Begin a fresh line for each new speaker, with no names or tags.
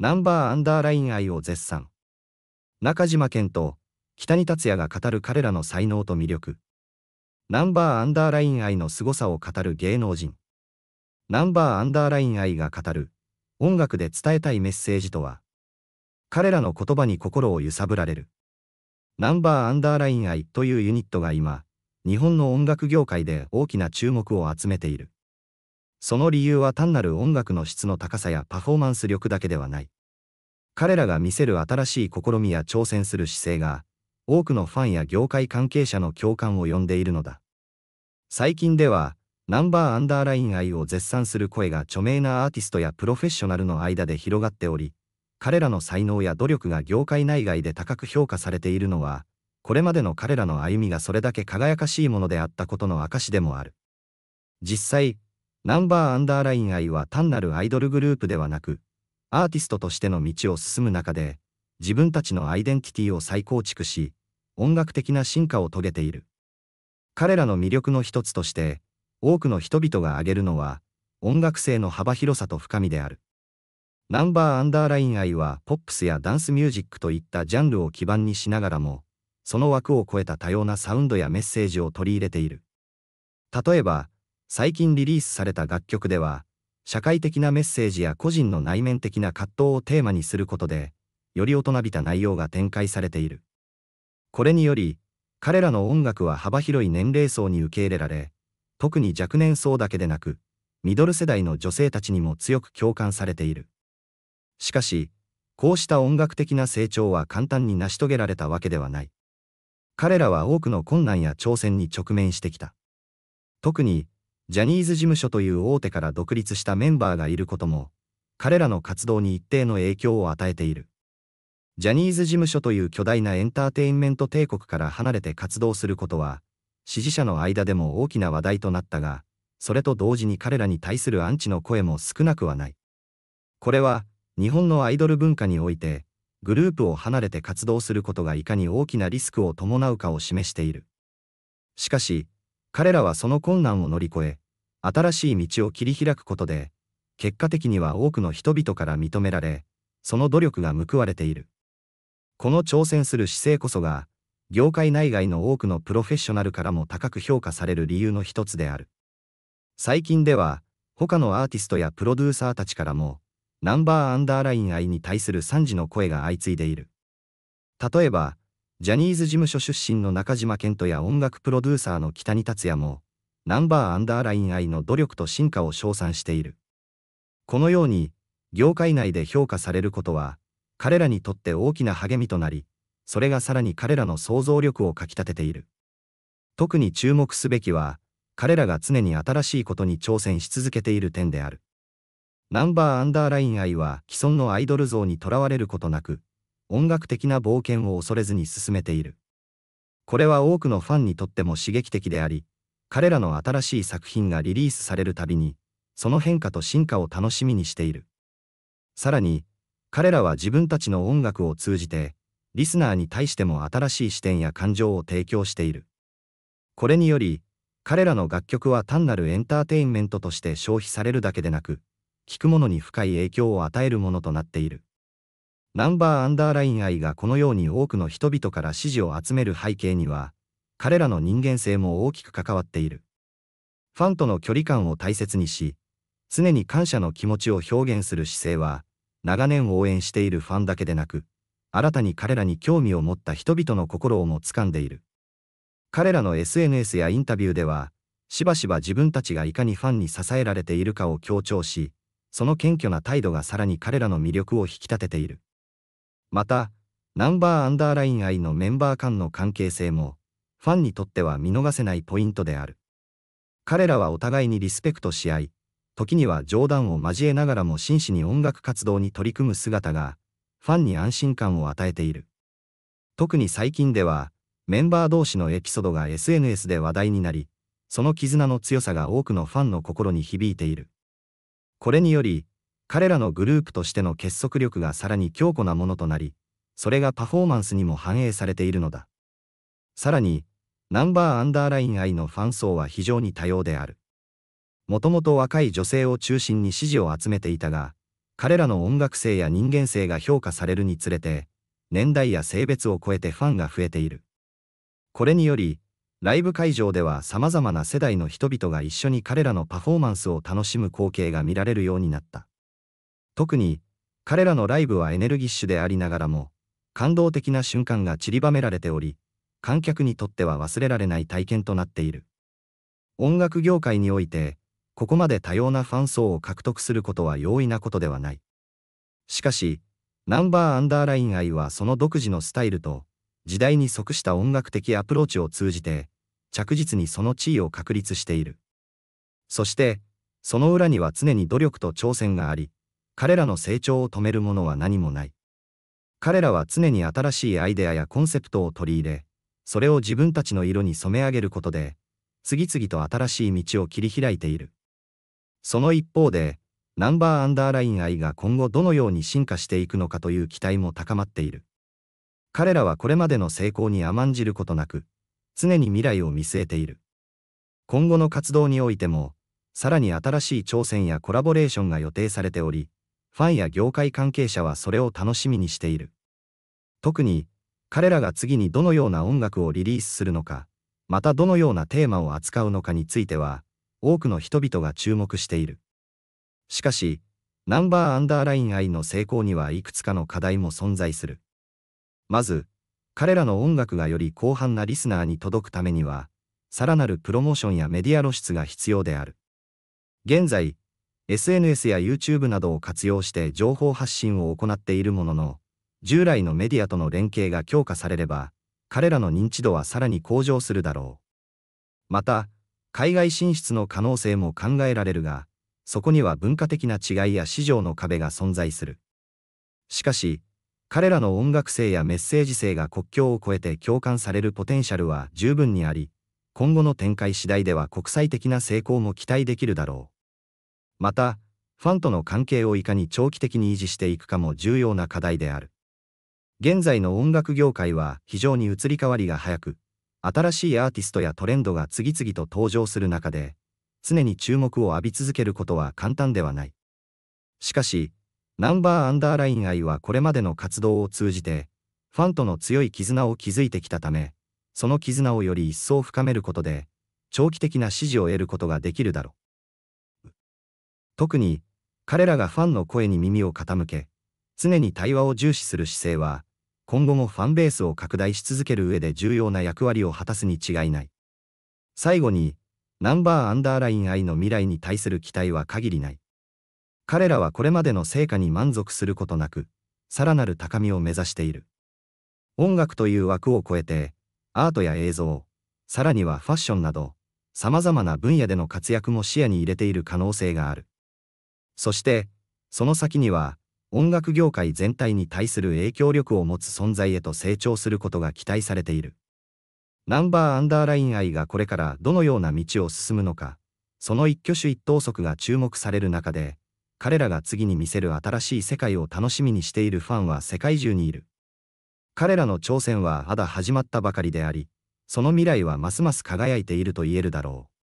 ナンバーアンダーライン愛を絶賛。中島健と北に達也が語る彼らの才能と魅力。ナンバーアンダーライン愛の凄さを語る芸能人。ナンバーアンダーライン愛が語る音楽で伝えたいメッセージとは彼らの言葉に心を揺さぶられる。ナンバーアンダーライン愛というユニットが今、日本の音楽業界で大きな注目を集めている。その理由は単なる音楽の質の高さやパフォーマンス力だけではない。彼らが見せる新しい試みや挑戦する姿勢が、多くのファンや業界関係者の共感を呼んでいるのだ。最近では、ナンバーアンダーライン愛を絶賛する声が著名なアーティストやプロフェッショナルの間で広がっており、彼らの才能や努力が業界内外で高く評価されているのは、これまでの彼らの歩みがそれだけ輝かしいものであったことの証でもある。実際、ナンバーアンダーライン愛は単なるアイドルグループではなく、アーティストとしての道を進む中で、自分たちのアイデンティティを再構築し、音楽的な進化を遂げている。彼らの魅力の一つとして、多くの人々が挙げるのは、音楽性の幅広さと深みである。ナンバーアンダーライン愛はポップスやダンスミュージックといったジャンルを基盤にしながらも、その枠を超えた多様なサウンドやメッセージを取り入れている。例えば、最近リリースされた楽曲では、社会的なメッセージや個人の内面的な葛藤をテーマにすることで、より大人びた内容が展開されている。これにより、彼らの音楽は幅広い年齢層に受け入れられ、特に若年層だけでなく、ミドル世代の女性たちにも強く共感されている。しかし、こうした音楽的な成長は簡単に成し遂げられたわけではない。彼らは多くの困難や挑戦に直面してきた。特に、ジャニーズ事務所という大手から独立したメンバーがいることも、彼らの活動に一定の影響を与えている。ジャニーズ事務所という巨大なエンターテインメント帝国から離れて活動することは、支持者の間でも大きな話題となったが、それと同時に彼らに対するアンチの声も少なくはない。これは、日本のアイドル文化において、グループを離れて活動することがいかに大きなリスクを伴うかを示している。しかし、彼らはその困難を乗り越え、新しい道を切り開くことで、結果的には多くの人々から認められ、その努力が報われている。この挑戦する姿勢こそが、業界内外の多くのプロフェッショナルからも高く評価される理由の一つである。最近では、他のアーティストやプロデューサーたちからも、ナンバーアンダーライン愛に対する賛辞の声が相次いでいる。例えば、ジャニーズ事務所出身の中島健人や音楽プロデューサーの北に達也も、ナンバーアンダーライン I の努力と進化を称賛している。このように、業界内で評価されることは、彼らにとって大きな励みとなり、それがさらに彼らの想像力をかきたてている。特に注目すべきは、彼らが常に新しいことに挑戦し続けている点である。ナンバーアンダーライン I は既存のアイドル像にとらわれることなく、音楽的な冒険を恐れずに進めている。これは多くのファンにとっても刺激的であり、彼らの新しい作品がリリースされるたびに、その変化と進化を楽しみにしている。さらに、彼らは自分たちの音楽を通じて、リスナーに対しても新しい視点や感情を提供している。これにより、彼らの楽曲は単なるエンターテインメントとして消費されるだけでなく、聴く者に深い影響を与えるものとなっている。ナンバーアンダーライン愛がこのように多くの人々から支持を集める背景には、彼らの人間性も大きく関わっている。ファンとの距離感を大切にし、常に感謝の気持ちを表現する姿勢は、長年応援しているファンだけでなく、新たに彼らに興味を持った人々の心をも掴んでいる。彼らの SNS やインタビューでは、しばしば自分たちがいかにファンに支えられているかを強調し、その謙虚な態度がさらに彼らの魅力を引き立てている。また、ナンバーアンダーライン愛のメンバー間の関係性も、ファンにとっては見逃せないポイントである。彼らはお互いにリスペクトし合い、時には冗談を交えながらも真摯に音楽活動に取り組む姿が、ファンに安心感を与えている。特に最近では、メンバー同士のエピソードが SNS で話題になり、その絆の強さが多くのファンの心に響いている。これにより、彼らのグループとしての結束力がさらに強固なものとなり、それがパフォーマンスにも反映されているのだ。さらに、ナンバーアンダーライン愛のファン層は非常に多様である。もともと若い女性を中心に支持を集めていたが、彼らの音楽性や人間性が評価されるにつれて、年代や性別を超えてファンが増えている。これにより、ライブ会場では様々な世代の人々が一緒に彼らのパフォーマンスを楽しむ光景が見られるようになった。特に、彼らのライブはエネルギッシュでありながらも、感動的な瞬間が散りばめられており、観客にとっては忘れられない体験となっている。音楽業界において、ここまで多様なファン層を獲得することは容易なことではない。しかし、ナンバーアンダーライン愛はその独自のスタイルと、時代に即した音楽的アプローチを通じて、着実にその地位を確立している。そして、その裏には常に努力と挑戦があり、彼らの成長を止めるものは何もない。彼らは常に新しいアイデアやコンセプトを取り入れ、それを自分たちの色に染め上げることで、次々と新しい道を切り開いている。その一方で、ナンバーアンダーライン愛が今後どのように進化していくのかという期待も高まっている。彼らはこれまでの成功に甘んじることなく、常に未来を見据えている。今後の活動においても、さらに新しい挑戦やコラボレーションが予定されており、ファンや業界関係者はそれを楽しみにしている。特に、彼らが次にどのような音楽をリリースするのか、またどのようなテーマを扱うのかについては、多くの人々が注目している。しかし、ナンバーアンダーライン愛の成功にはいくつかの課題も存在する。まず、彼らの音楽がより広範なリスナーに届くためには、さらなるプロモーションやメディア露出が必要である。現在、SNS や YouTube などを活用して情報発信を行っているものの、従来のメディアとの連携が強化されれば、彼らの認知度はさらに向上するだろう。また、海外進出の可能性も考えられるが、そこには文化的な違いや市場の壁が存在する。しかし、彼らの音楽性やメッセージ性が国境を越えて共感されるポテンシャルは十分にあり、今後の展開次第では国際的な成功も期待できるだろう。また、ファンとの関係をいかに長期的に維持していくかも重要な課題である。現在の音楽業界は非常に移り変わりが早く、新しいアーティストやトレンドが次々と登場する中で、常に注目を浴び続けることは簡単ではない。しかし、ナンバーアンダーライン愛はこれまでの活動を通じて、ファンとの強い絆を築いてきたため、その絆をより一層深めることで、長期的な支持を得ることができるだろう。特に、彼らがファンの声に耳を傾け、常に対話を重視する姿勢は、今後もファンベースを拡大し続ける上で重要な役割を果たすに違いない。最後に、ナンバーアンダーライン I の未来に対する期待は限りない。彼らはこれまでの成果に満足することなく、さらなる高みを目指している。音楽という枠を超えて、アートや映像、さらにはファッションなど、様々な分野での活躍も視野に入れている可能性がある。そして、その先には、音楽業界全体に対する影響力を持つ存在へと成長することが期待されている。ナンバーアンダーライン愛がこれからどのような道を進むのか、その一挙手一投足が注目される中で、彼らが次に見せる新しい世界を楽しみにしているファンは世界中にいる。彼らの挑戦はまだ始まったばかりであり、その未来はますます輝いていると言えるだろう。